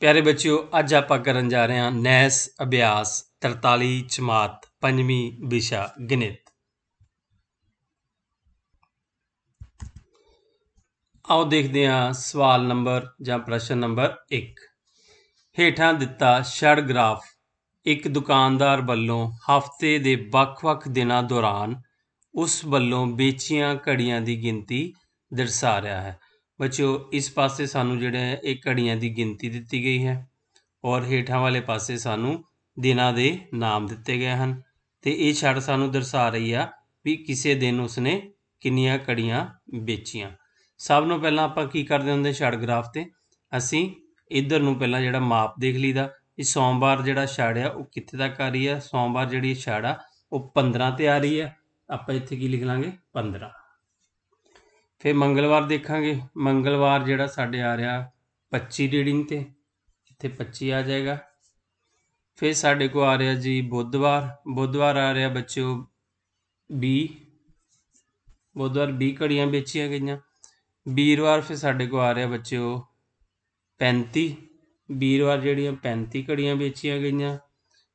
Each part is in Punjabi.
ਪਿਆਰੇ ਬੱਚਿਓ ਅੱਜ ਆਪਾਂ ਕਰਨ ਜਾ ਰਹੇ ਹਾਂ ਨੈਸ ਅਭਿਆਸ 43 ਚਮਾਤ 5ਵੀਂ ਵਿਸ਼ਾ ਗਣਿਤ ਆਓ ਦੇਖਦੇ ਹਾਂ ਸਵਾਲ ਨੰਬਰ ਜਾਂ ਪ੍ਰਸ਼ਨ ਨੰਬਰ 1 ਹੇਠਾਂ ਦਿੱਤਾ ਛੜ ਗ੍ਰਾਫ ਇੱਕ ਦੁਕਾਨਦਾਰ ਵੱਲੋਂ ਹਫ਼ਤੇ ਦੇ ਵੱਖ-ਵੱਖ ਦਿਨਾਂ ਦੌਰਾਨ ਉਸ ਵੱਲੋਂ ਵੇਚੀਆਂ ਘੜੀਆਂ ਦੀ ਗਿਣਤੀ ਦਰਸਾ ਰਿਹਾ ਹੈ ਬੱਚਿਓ ਇਸ ਪਾਸੇ ਸਾਨੂੰ ਜਿਹੜਾ ਹੈ ਇੱਕ ਘੜੀਆਂ ਦੀ ਗਿਣਤੀ ਦਿੱਤੀ ਗਈ ਹੈ ਔਰ ਹੇਠਾਂ ਵਾਲੇ ਪਾਸੇ ਸਾਨੂੰ ਦਿਨਾਂ ਦੇ ਨਾਮ ਦਿੱਤੇ ਗਏ ਹਨ ਤੇ ਇਹ ਛੜ ਸਾਨੂੰ ਦਰਸਾ ਰਹੀ ਆ ਵੀ ਕਿਸੇ ਦਿਨ ਉਸਨੇ ਕਿੰਨੀਆਂ ਕੜੀਆਂ ਵੇਚੀਆਂ ਸਭ ਨੂੰ ਪਹਿਲਾਂ ਆਪਾਂ ਕੀ ਕਰਦੇ ਹੁੰਦੇ ਛੜ ਗ੍ਰਾਫ ਤੇ ਅਸੀਂ ਇਧਰ ਨੂੰ ਪਹਿਲਾਂ ਜਿਹੜਾ ਮਾਪ ਦੇਖ ਲਈਦਾ ਇਹ ਸੋਮਵਾਰ ਜਿਹੜਾ ਛੜ ਆ ਉਹ ਕਿੱਥੇ ਤੱਕ ਆ ਰਹੀ ਆ ਸੋਮਵਾਰ ਜਿਹੜੀ ਛੜ ਆ ਉਹ 15 ਤੇ ਆ ਰਹੀ ਆ ਆਪਾਂ ਇੱਥੇ ਕੀ ਲਿਖ ਲਾਂਗੇ 15 ਫਿਰ ਮੰਗਲਵਾਰ ਦੇਖਾਂਗੇ ਮੰਗਲਵਾਰ ਜਿਹੜਾ ਸਾਡੇ ਆ ਰਿਹਾ 25 ਰੀਡਿੰਗ ਤੇ ਇੱਥੇ 25 ਆ ਜਾਏਗਾ ਫਿਰ ਸਾਡੇ ਕੋ ਆ ਰਿਹਾ ਜੀ ਬੁੱਧਵਾਰ ਬੁੱਧਵਾਰ ਆ ਰਿਹਾ ਬੱਚਿਓ 20 ਬੁੱਧਵਾਰ 20 ਘੜੀਆਂ ਵੇਚੀਆਂ ਗਈਆਂ ਵੀਰਵਾਰ ਫਿਰ ਸਾਡੇ ਕੋ ਆ ਰਿਹਾ ਬੱਚਿਓ 35 ਵੀਰਵਾਰ ਜਿਹੜੀਆਂ 35 ਘੜੀਆਂ ਵੇਚੀਆਂ ਗਈਆਂ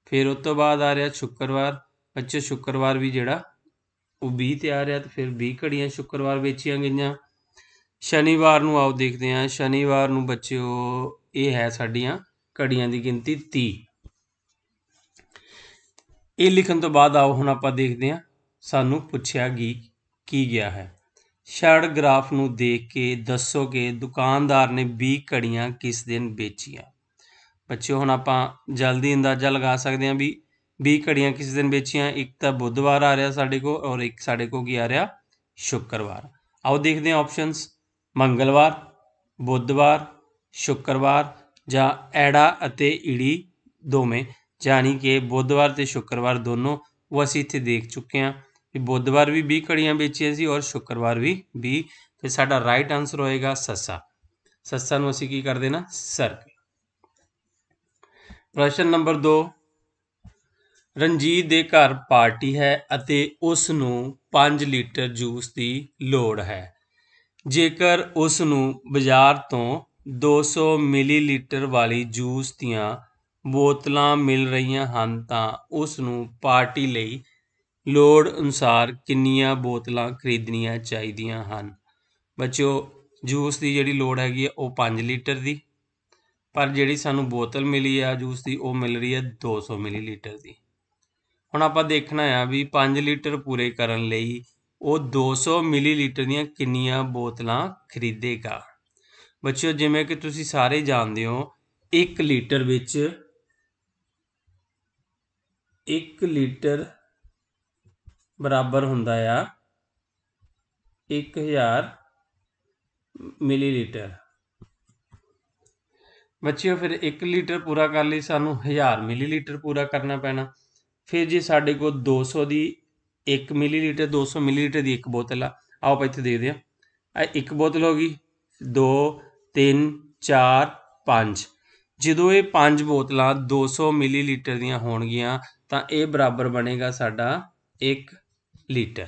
ਫਿਰ ਉਸ ਤੋਂ ਬਾਅਦ ਆ ਰਿਹਾ ਸ਼ੁੱਕਰਵਾਰ ਬੱਚੇ ਸ਼ੁੱਕਰਵਾਰ ਵੀ ਜਿਹੜਾ ਉਹ 20 ਤੇ ਆ ਰਿਹਾ ਤੇ ਫਿਰ 20 ਘੜੀਆਂ ਸ਼ੁੱਕਰਵਾਰ ਵੇਚੀਆਂ ਗਈਆਂ ਸ਼ਨੀਵਾਰ ਨੂੰ ਆਓ ਦੇਖਦੇ ਹਾਂ ਸ਼ਨੀਵਾਰ ਨੂੰ ਬੱਚਿਓ ਇਹ ਹੈ ਸਾਡੀਆਂ ਘੜੀਆਂ ਦੀ ਗਿਣਤੀ 30 ਇਹ ਲਿਖਣ ਤੋਂ ਬਾਅਦ ਆਓ ਹੁਣ ਆਪਾਂ ਦੇਖਦੇ ਹਾਂ ਸਾਨੂੰ ਪੁੱਛਿਆ ਗੀ ਕੀ ਗਿਆ ਹੈ ਛੜ ਗ੍ਰਾਫ ਨੂੰ ਦੇਖ ਕੇ ਦੱਸੋ ਕਿ ਦੁਕਾਨਦਾਰ ਨੇ 20 ਘੜੀਆਂ ਕਿਸ ਦਿਨ ਵੇਚੀਆਂ ਬੱਚਿਓ ਹੁਣ ਆਪਾਂ ਜਲਦੀ ਅੰਦਾਜ਼ਾ ਲਗਾ ਸਕਦੇ ਹਾਂ ਵੀ ਵੀਹ ਘੜੀਆਂ ਕਿਸੇ ਦਿਨ ਵੇਚੀਆਂ ਇੱਕ ਤਾਂ ਬੁੱਧਵਾਰ ਆ ਰਿਹਾ ਸਾਡੇ ਕੋਲ ਔਰ ਇੱਕ ਸਾਡੇ ਕੋਲ ਕੀ ਆ ਰਿਹਾ ਸ਼ੁੱਕਰਵਾਰ ਆਓ ਦੇਖਦੇ ਹਾਂ ਆਪਸ਼ਨਸ ਮੰਗਲਵਾਰ ਬੁੱਧਵਾਰ ਸ਼ੁੱਕਰਵਾਰ ਜਾਂ ਐੜਾ ਅਤੇ ਈੜੀ ਦੋਵੇਂ ਜਾਨੀ ਕਿ ਬੁੱਧਵਾਰ ਤੇ ਸ਼ੁੱਕਰਵਾਰ ਦੋਨੋਂ ਉਹ ਅਸੀਂ ਇੱਥੇ ਦੇਖ ਚੁੱਕੇ ਹਾਂ ਕਿ ਬੁੱਧਵਾਰ ਵੀ 20 ਘੜੀਆਂ ਵੇਚੀਆਂ ਸੀ ਔਰ ਸ਼ੁੱਕਰਵਾਰ ਵੀ 20 ਤੇ ਸਾਡਾ ਰਾਈਟ ਆਨਸਰ ਹੋਏਗਾ ਸੱਸਾ ਸੱਸਾ ਨੂੰ ਅਸੀਂ ਕੀ ਕਰ ਦੇਣਾ ਸਰ ਪ੍ਰਸ਼ਨ ਨੰਬਰ 2 ਰਣਜੀਤ ਦੇ ਘਰ ਪਾਰਟੀ ਹੈ ਅਤੇ ਉਸ ਨੂੰ 5 ਲੀਟਰ ਜੂਸ ਦੀ ਲੋੜ ਹੈ ਜੇਕਰ ਉਸ ਨੂੰ ਬਾਜ਼ਾਰ ਤੋਂ 200 ਮਿਲੀਲੀਟਰ ਵਾਲੀ ਜੂਸ ਦੀਆਂ ਬੋਤਲਾਂ ਮਿਲ ਰਹੀਆਂ ਹਨ ਤਾਂ ਉਸ ਨੂੰ ਪਾਰਟੀ ਲਈ ਲੋੜ ਅਨੁਸਾਰ ਕਿੰਨੀਆਂ ਬੋਤਲਾਂ ਖਰੀਦਣੀਆਂ ਚਾਹੀਦੀਆਂ ਹਨ ਬੱਚਿਓ ਜੂਸ ਦੀ ਜਿਹੜੀ ਲੋੜ ਹੈਗੀ ਆ ਉਹ 5 ਲੀਟਰ ਦੀ ਪਰ ਜਿਹੜੀ ਸਾਨੂੰ ਬੋਤਲ ਮਿਲੀ ਆ ਜੂਸ ਦੀ ਉਹ ਮਿਲ ਰਹੀ ਹੈ 200 ਮਿਲੀਲੀਟਰ ਦੀ ਹੁਣ ਆਪਾਂ ਦੇਖਣਾ ਆ ਵੀ 5 ਲੀਟਰ ਪੂਰੇ ਕਰਨ ਲਈ ਉਹ 200 ਮਿਲੀਲੀਟਰ ਦੀਆਂ ਕਿੰਨੀਆਂ ਬੋਤਲਾਂ ਖਰੀਦੇਗਾ ਬੱਚਿਓ ਜਿਵੇਂ ਕਿ ਤੁਸੀਂ ਸਾਰੇ ਜਾਣਦੇ ਹੋ 1 ਲੀਟਰ ਵਿੱਚ 1 ਲੀਟਰ ਬਰਾਬਰ ਹੁੰਦਾ ਆ 1000 ਮਿਲੀਲੀਟਰ ਬੱਚਿਓ ਫਿਰ 1 ਲੀਟਰ ਪੂਰਾ ਕਰਨ ਲਈ ਸਾਨੂੰ 1000 ਮਿਲੀਲੀਟਰ ਪੂਰਾ ਕਰਨਾ ਪੈਣਾ ਫਿਰ ਜੀ ਸਾਡੇ ਕੋਲ 200 ਦੀ 1 ਮਿਲੀਲੀਟਰ 200 ਮਿਲੀਲੀਟਰ ਦੀ ਇੱਕ ਬੋਤਲ ਆ ਆਓ ਆਪਾਂ ਇੱਥੇ ਦੇਖਦੇ ਆ ਇਹ ਇੱਕ ਬੋਤਲ ਹੋ ਗਈ 2 3 4 5 ਜਦੋਂ ਇਹ ਪੰਜ ਬੋਤਲਾਂ 200 ਮਿਲੀਲੀਟਰ ਦੀਆਂ ਹੋਣਗੀਆਂ ਤਾਂ ਇਹ ਬਰਾਬਰ ਬਣੇਗਾ ਸਾਡਾ 1 ਲੀਟਰ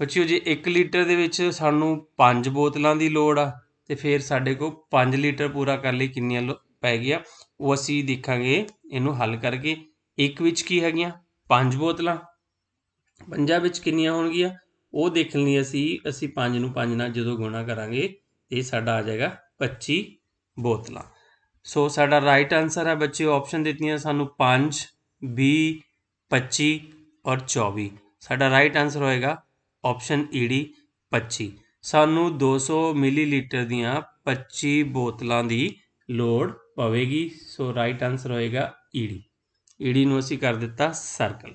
ਬੱਚਿਓ ਜੇ 1 ਲੀਟਰ ਦੇ ਵਿੱਚ ਸਾਨੂੰ ਪੰਜ ਬੋਤਲਾਂ ਦੀ ਲੋੜ ਆ ਤੇ ਫਿਰ ਸਾਡੇ ਕੋਲ 5 ਲੀਟਰ ਪੂਰਾ ਕਰਨ ਲਈ ਕਿੰਨੀਆਂ ਪੈ ਗਿਆ ਉਹ ਅਸੀਂ ਦੇਖਾਂਗੇ ਇਹਨੂੰ ਹੱਲ ਕਰਕੇ ਇੱਕ ਵਿੱਚ ਕੀ ਹੈਗੀਆਂ ਪੰਜ ਬੋਤਲਾਂ ਪੰਜਾਂ ਵਿੱਚ ਕਿੰਨੀਆਂ ਹੋਣਗੀਆਂ ਉਹ ਦੇਖਣ ਲਈ ਅਸੀਂ ਅਸੀਂ ਪੰਜ ਨੂੰ ਪੰਜ ਨਾਲ ਜਦੋਂ ਗੁਣਾ ਕਰਾਂਗੇ ਤੇ ਸਾਡਾ ਆ ਜਾਏਗਾ 25 ਬੋਤਲਾਂ ਸੋ ਸਾਡਾ ਰਾਈਟ ਆਨਸਰ ਹੈ ਬੱਚਿਓ ਆਪਸ਼ਨ ਦਿੱਤੀਆਂ ਸਾਨੂੰ 5 20 25 ਔਰ 24 ਸਾਡਾ ਰਾਈਟ ਆਨਸਰ ਹੋਏਗਾ ਆਪਸ਼ਨ ED 25 ਸਾਨੂੰ 200 ਮਿਲੀਲੀਟਰ ਦੀਆਂ 25 ਬੋਤਲਾਂ ਦੀ ਲੋੜ ਪਵੇਗੀ ਸੋ ਰਾਈਟ ਆਨਸਰ ਹੋਏਗਾ ਈਡੀ e ਈਡੀ ਨੂੰ ਅਸੀਂ ਕਰ ਦਿੱਤਾ ਸਰਕਲ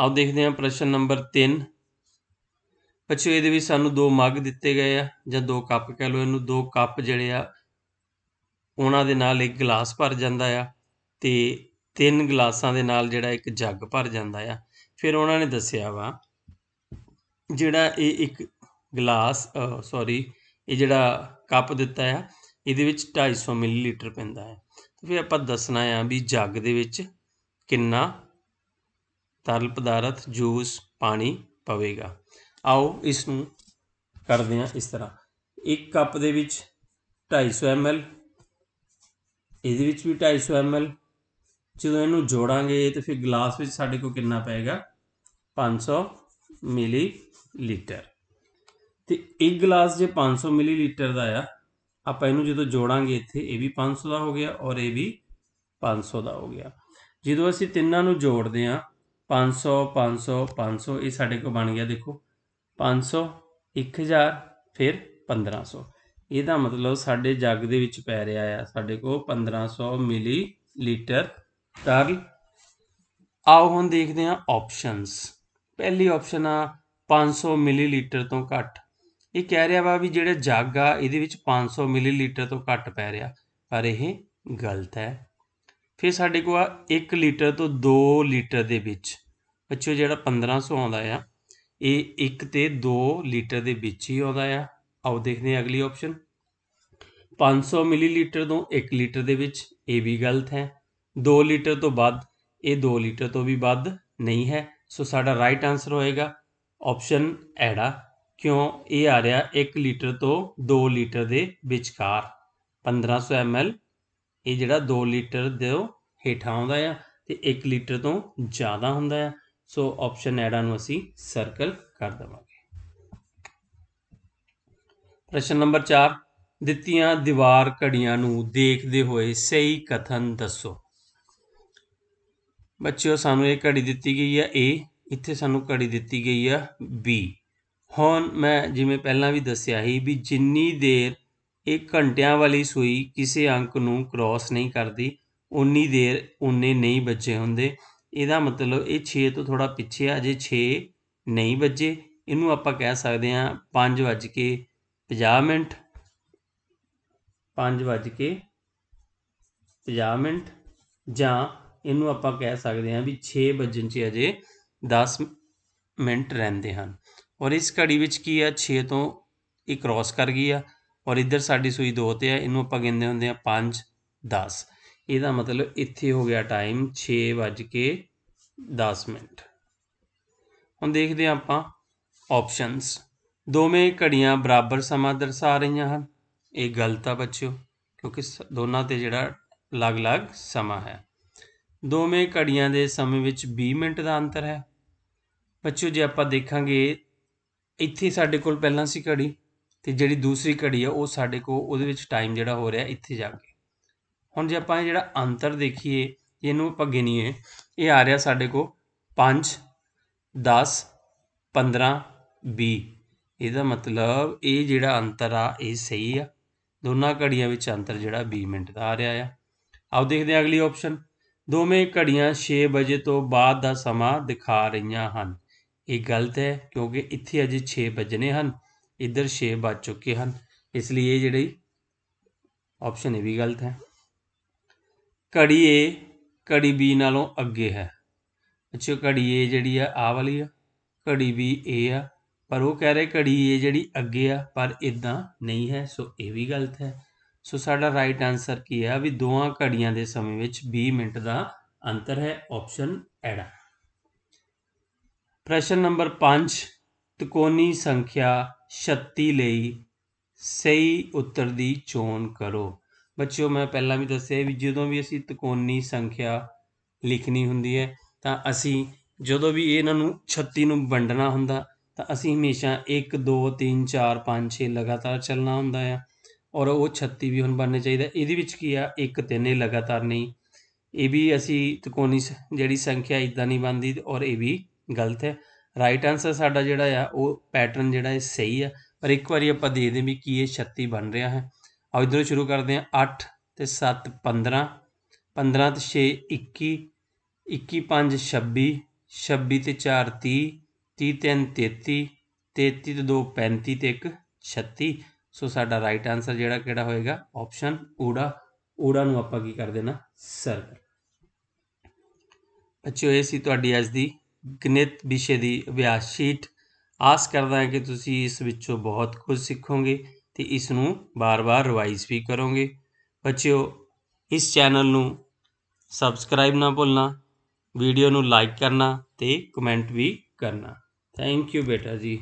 ਆਓ ਦੇਖਦੇ ਹਾਂ ਪ੍ਰਸ਼ਨ ਨੰਬਰ 3 ਬੱਚਿਓ ਇਹਦੇ ਵਿੱਚ ਸਾਨੂੰ ਦੋ ਮੱਗ ਦਿੱਤੇ ਗਏ ਆ ਜਾਂ ਦੋ ਕੱਪ ਕਹਿ ਲਓ ਇਹਨੂੰ ਦੋ ਕੱਪ ਜਿਹੜੇ ਆ ਉਹਨਾਂ ਦੇ ਨਾਲ ਇੱਕ ਗਲਾਸ ਭਰ ਜਾਂਦਾ ਆ ਤੇ ਤਿੰਨ ਗਲਾਸਾਂ ਦੇ ਨਾਲ ਜਿਹੜਾ ਇੱਕ ਜੱਗ ਭਰ ਜਾਂਦਾ ਆ ਫਿਰ ਉਹਨਾਂ ਨੇ ਦੱਸਿਆ ਵਾ ਜਿਹੜਾ ਇਹ ਇੱਕ ਗਲਾਸ ਸੌਰੀ ਇਹ ਜਿਹੜਾ ਕੱਪ ਦਿੱਤਾ ਆ ਇਹਦੇ ਵਿੱਚ 250 ਮਿਲੀਲੀਟਰ ਪੈਂਦਾ ਹੈ ਵੀ ਆਪਾਂ ਦੱਸਣਾ ਆ ਵੀ ਜੱਗ ਦੇ ਵਿੱਚ ਕਿੰਨਾ ਤਰਲ ਪਦਾਰਥ ਜੂਸ ਪਾਣੀ ਪਵੇਗਾ ਆਓ ਇਸ ਨੂੰ ਕਰਦੇ ਹਾਂ ਇਸ ਤਰ੍ਹਾਂ ਇੱਕ ਕੱਪ ਦੇ ਵਿੱਚ 250 ml ਇਹਦੇ ਵਿੱਚ ਵੀ 250 ml ਜਦੋਂ ਇਹਨੂੰ ਜੋੜਾਂਗੇ ਤੇ ਫਿਰ ਗਲਾਸ ਵਿੱਚ ਸਾਡੇ ਕੋਲ ਕਿੰਨਾ ਪਏਗਾ 500 ml ਲੀਟਰ ਤੇ ਇੱਕ ਗਲਾਸ ਜੇ 500 ml ਦਾ ਆ ਆਪਾਂ ਇਹਨੂੰ ਜਦੋਂ ਜੋੜਾਂਗੇ ਇੱਥੇ ਇਹ ਵੀ 500 ਦਾ ਹੋ ਗਿਆ ਔਰ ਇਹ ਵੀ 500 ਦਾ ਹੋ ਗਿਆ ਜਦੋਂ ਅਸੀਂ ਤਿੰਨਾਂ ਨੂੰ ਜੋੜਦੇ ਆ 500 500 500 ਇਹ ਸਾਡੇ ਕੋਲ ਬਣ ਗਿਆ ਦੇਖੋ 500 1000 ਫਿਰ 1500 ਇਹਦਾ ਮਤਲਬ ਸਾਡੇ ਜੱਗ ਦੇ ਵਿੱਚ ਪੈ ਰਿਹਾ ਆ ਸਾਡੇ ਕੋਲ 1500 ਮਿਲੀ ਲੀਟਰ ਤਰਲ ਆਓ ਹੁਣ ਦੇਖਦੇ ਆ ਆਪਸ਼ਨਸ ਪਹਿਲੀ ਆਪਸ਼ਨ ਆ 500 ਮਿਲੀ ਲੀਟਰ ਤੋਂ ਘੱਟ ਇਹ ਕਹਿ ਰਿਹਾ ਵਾ ਵੀ ਜਿਹੜਾ ਜੱਗ ਆ ਇਹਦੇ ਵਿੱਚ 500 ਮਿਲੀਲੀਟਰ ਤੋਂ ਘੱਟ ਪੈ ਰਿਹਾ ਪਰ ਇਹ ਗਲਤ ਹੈ ਫਿਰ ਸਾਡੇ ਕੋਲ ਆ 1 ਲੀਟਰ ਤੋਂ 2 ਲੀਟਰ ਦੇ ਵਿੱਚ ਬੱਚੋ ਜਿਹੜਾ 1500 ਆਉਂਦਾ ਆ ਇਹ 1 ਤੇ 2 ਲੀਟਰ ਦੇ ਵਿੱਚ ਹੀ ਆਉਂਦਾ ਆ ਆਓ ਦੇਖਦੇ ਹਾਂ ਅਗਲੀ ਆਪਸ਼ਨ 500 ਮਿਲੀਲੀਟਰ ਤੋਂ 1 ਲੀਟਰ ਦੇ ਵਿੱਚ ਇਹ ਵੀ ਗਲਤ ਹੈ 2 ਲੀਟਰ ਤੋਂ ਵੱਧ ਇਹ 2 ਲੀਟਰ ਤੋਂ ਵੀ ਵੱਧ ਨਹੀਂ ਹੈ ਸੋ ਸਾਡਾ ਰਾਈਟ ਆਨਸਰ ਹੋਏਗਾ ਆਪਸ਼ਨ ਐੜਾ ਕਿਉਂ ਇਹ ਆ ਰਿਹਾ 1 ਲੀਟਰ ਤੋਂ 2 ਲੀਟਰ ਦੇ ਵਿਚਕਾਰ 1500 ml ਇਹ ਜਿਹੜਾ 2 ਲੀਟਰ ਦੇ ਹੇਠਾਂ ਆਉਂਦਾ ਆ ਤੇ 1 ਲੀਟਰ ਤੋਂ ਜ਼ਿਆਦਾ ਹੁੰਦਾ ਆ ਸੋ ਆਪਸ਼ਨ ਐਡਾ ਨੂੰ ਅਸੀਂ ਸਰਕਲ ਕਰ ਦਵਾਂਗੇ ਪ੍ਰਸ਼ਨ ਨੰਬਰ 4 ਦਿੱਤੀਆਂ ਦੀਵਾਰ ਘੜੀਆਂ ਨੂੰ ਦੇਖਦੇ ਹੋਏ ਸਹੀ ਕਥਨ ਦੱਸੋ ਬੱਚਿਓ ਸਾਨੂੰ ਇਹ ਘੜੀ ਦਿੱਤੀ ਗਈ ਆ A ਇੱਥੇ ਸਾਨੂੰ ਘੜੀ ਦਿੱਤੀ ਗਈ ਆ B ਹੁਣ ਮੈਂ ਜਿਵੇਂ ਪਹਿਲਾਂ ਵੀ ਦੱਸਿਆ ਸੀ ਵੀ ਜਿੰਨੀ ਦੇਰ ਇਹ ਘੰਟਿਆਂ ਵਾਲੀ ਸੂਈ ਕਿਸੇ ਅੰਕ ਨੂੰ ਕ੍ਰੋਸ ਨਹੀਂ ਕਰਦੀ ਉਨੀ ਦੇਰ ਉਨੇ ਨਹੀਂ ਬੱਜੇ ਹੁੰਦੇ ਇਹਦਾ ਮਤਲਬ ਇਹ 6 ਤੋਂ ਥੋੜਾ ਪਿੱਛੇ ਆ ਜੇ 6 ਨਹੀਂ ਬੱਜੇ ਇਹਨੂੰ ਆਪਾਂ ਕਹਿ ਸਕਦੇ ਹਾਂ 5 ਵਜ ਕੇ 50 ਮਿੰਟ 5 ਵਜ ਕੇ 50 ਮਿੰਟ ਜਾਂ ਇਹਨੂੰ ਆਪਾਂ ਕਹਿ ਸਕਦੇ ਹਾਂ ਵੀ 6 ਵਜਣ 'ਚ ਅਜੇ 10 ਮਿੰਟ ਰਹਿੰਦੇ ਹਨ ਔਰ ਇਸ ਘੜੀ ਵਿੱਚ ਕੀ ਆ 6 ਤੋਂ ਇੱਕ ਕ੍ਰੋਸ ਕਰ ਗਈ ਆ ਔਰ ਇੱਧਰ ਸਾਡੀ ਸੂਈ 2 ਤੇ ਆ ਇਹਨੂੰ ਆਪਾਂ ਗਿਣਦੇ ਹੁੰਦੇ ਆ 5 10 ਇਹਦਾ ਮਤਲਬ ਇੱਥੇ ਹੋ ਗਿਆ ਟਾਈਮ 6 ਵਜ ਕੇ 10 ਮਿੰਟ ਹੁਣ ਦੇਖਦੇ ਆ ਆਪਾਂ ਆਪਸ਼ਨਸ ਦੋਵੇਂ ਘੜੀਆਂ ਬਰਾਬਰ ਸਮਾਂ ਦਰਸਾ ਰਹੀਆਂ ਹਨ ਇਹ ਗਲਤ ਆ ਬੱਚਿਓ ਕਿਉਂਕਿ ਦੋਨਾਂ ਤੇ ਜਿਹੜਾ ਲਗ-ਲਗ ਸਮਾਂ ਹੈ ਦੋਵੇਂ ਘੜੀਆਂ ਦੇ ਸਮੇਂ ਵਿੱਚ 20 ਮਿੰਟ ਦਾ ਅੰਤਰ ਹੈ ਬੱਚਿਓ ਜੇ ਆਪਾਂ ਦੇਖਾਂਗੇ ਇੱਥੇ ਸਾਡੇ ਕੋਲ ਪਹਿਲਾਂ ਸੀ ਘੜੀ ਤੇ ਜਿਹੜੀ ਦੂਸਰੀ ਘੜੀ ਆ ਉਹ ਸਾਡੇ ਕੋਲ ਉਹਦੇ ਵਿੱਚ ਟਾਈਮ ਜਿਹੜਾ ਹੋ ਰਿਹਾ ਇੱਥੇ ਜਾ ਕੇ ਹੁਣ ਜੇ ਆਪਾਂ ਇਹ ਜਿਹੜਾ ਅੰਤਰ ਦੇਖੀਏ ਇਹਨੂੰ ਆਪਾਂ ਗਿਣੀਏ ਇਹ ਆ ਰਿਹਾ ਸਾਡੇ ਕੋਲ 5 10 15 20 ਇਹਦਾ ਮਤਲਬ ਇਹ ਜਿਹੜਾ ਅੰਤਰ ਆ ਇਹ ਸਹੀ ਆ ਦੋਨਾਂ ਘੜੀਆਂ ਵਿੱਚ ਅੰਤਰ ਜਿਹੜਾ 20 ਮਿੰਟ ਦਾ ਆ ਰਿਹਾ ਆ ਆਓ ਦੇਖਦੇ ਆ ਅਗਲੀ ਆਪਸ਼ਨ ਦੋਵੇਂ ਘੜੀਆਂ 6 ਵਜੇ ਤੋਂ ਬਾਅਦ ਦਾ ਸਮਾਂ ਦਿਖਾ ਰਹੀਆਂ ਹਨ ਇਹ ਗਲਤ ਹੈ ਕਿਉਂਕਿ ਇੱਥੇ ਅਜੇ 6 ਵੱਜਨੇ ਹਨ ਇੱਧਰ 6 ਵੱਜ ਚੁੱਕੇ ਹਨ ਇਸ ਲਈ ਇਹ ਜਿਹੜੀ ਆਪਸ਼ਨ ਇਹ ਵੀ ਗਲਤ ਹੈ ਘੜੀ ਏ ਘੜੀ ਬੀ ਨਾਲੋਂ ਅੱਗੇ ਹੈ ਅੱਛਾ ਘੜੀ ਏ ਜਿਹੜੀ ਆ ਆ ਵਾਲੀ ਆ ਘੜੀ B ਏ ਆ ਪਰ ਉਹ ਕਹਿ ਰਹੇ ਘੜੀ ਏ ਜਿਹੜੀ ਅੱਗੇ ਆ ਪਰ ਇਦਾਂ ਨਹੀਂ ਹੈ ਸੋ ਇਹ ਵੀ ਗਲਤ ਹੈ ਸੋ ਸਾਡਾ ਰਾਈਟ ਆਨਸਰ ਕੀ ਹੈ ਵੀ ਦੋਹਾਂ ਘੜੀਆਂ ਦੇ ਸਮੇਂ ਵਿੱਚ 20 ਮਿੰਟ ਦਾ ਅੰਤਰ ਹੈ ਆਪਸ਼ਨ ਐੜਾ ਪ੍ਰਸ਼ਨ ਨੰਬਰ 5 ਤਕੋਨੀ ਸੰਖਿਆ 36 ਲਈ ਸਹੀ ਉੱਤਰ ਦੀ ਚੋਣ ਕਰੋ ਬੱਚਿਓ ਮੈਂ ਪਹਿਲਾਂ ਵੀ ਦੱਸਿਆ ਵੀ ਜਦੋਂ ਵੀ ਅਸੀਂ ਤਕੋਨੀ ਸੰਖਿਆ ਲਿਖਣੀ ਹੁੰਦੀ ਹੈ ਤਾਂ ਅਸੀਂ ਜਦੋਂ ਵੀ ਇਹਨਾਂ ਨੂੰ 36 ਨੂੰ ਵੰਡਣਾ ਹੁੰਦਾ ਤਾਂ ਅਸੀਂ ਹਮੇਸ਼ਾ 1 2 3 4 5 6 ਲਗਾਤਾਰ ਚੱਲਣਾ ਹੁੰਦਾ ਆ ਔਰ ਉਹ 36 ਵੀ ਹੁਣ ਬਣਨੇ ਚਾਹੀਦਾ ਇਹਦੇ ਵਿੱਚ ਕੀ ਆ 1 3 ਲਗਾਤਾਰ ਨਹੀਂ ਇਹ ਵੀ ਅਸੀਂ ਤਕੋਨੀ ਜਿਹੜੀ ਸੰਖਿਆ ਇਦਾਂ ਨਹੀਂ ਬਣਦੀ ਔਰ ਇਹ ਵੀ ਗਲਤ ਹੈ ਰਾਈਟ ਆਨਸਰ ਸਾਡਾ ਜਿਹੜਾ ਆ ਉਹ ਪੈਟਰਨ ਜਿਹੜਾ ਹੈ ਸਹੀ ਆ ਪਰ ਇੱਕ ਵਾਰੀ ਆਪਾਂ ਦੇਖਦੇ ਵੀ ਕੀ ਇਹ 36 ਬਣ ਰਿਹਾ ਹੈ ਆਓ ਇਧਰੋਂ ਸ਼ੁਰੂ ਕਰਦੇ ਆ 8 ਤੇ 7 15 15 ਤੇ 6 21 21 5 26 26 ਤੇ 4 30 30 ਤੇ 33 33 ਤੇ 2 35 ਤੇ 1 36 ਸੋ ਸਾਡਾ ਰਾਈਟ ਆਨਸਰ ਜਿਹੜਾ ਕਿਹੜਾ ਹੋਏਗਾ ਆਪਸ਼ਨ ਊੜਾ ਊੜਾ ਨੂੰ ਆਪਾਂ ਕੀ ਕਰ ਦੇਣਾ ਸਰਕਲ ਅੱਛਾ ਇਹ ਸੀ ਤੁਹਾਡੀ ਅੱਜ ਦੀ ਗਣਿਤ ਵਿਸ਼ੇ ਦੀ ਅਭਿਆਸ ਸ਼ੀਟ ਆਸ ਕਰਦਾ ਹਾਂ ਕਿ ਤੁਸੀਂ ਇਸ ਵਿੱਚੋਂ ਬਹੁਤ ਕੁਝ ਸਿੱਖੋਗੇ ਤੇ ਇਸ ਨੂੰ ਬਾਰ-ਬਾਰ ਰਿਵਾਈਜ਼ ਵੀ ਕਰੋਗੇ ਬੱਚਿਓ ਇਸ ਚੈਨਲ ਨੂੰ ਸਬਸਕ੍ਰਾਈਬ ਨਾ ਭੁੱਲਣਾ ਵੀਡੀਓ ਨੂੰ ਲਾਈਕ ਕਰਨਾ ਤੇ ਕਮੈਂਟ ਵੀ ਕਰਨਾ ਥੈਂਕ ਯੂ ਬੇਟਾ ਜੀ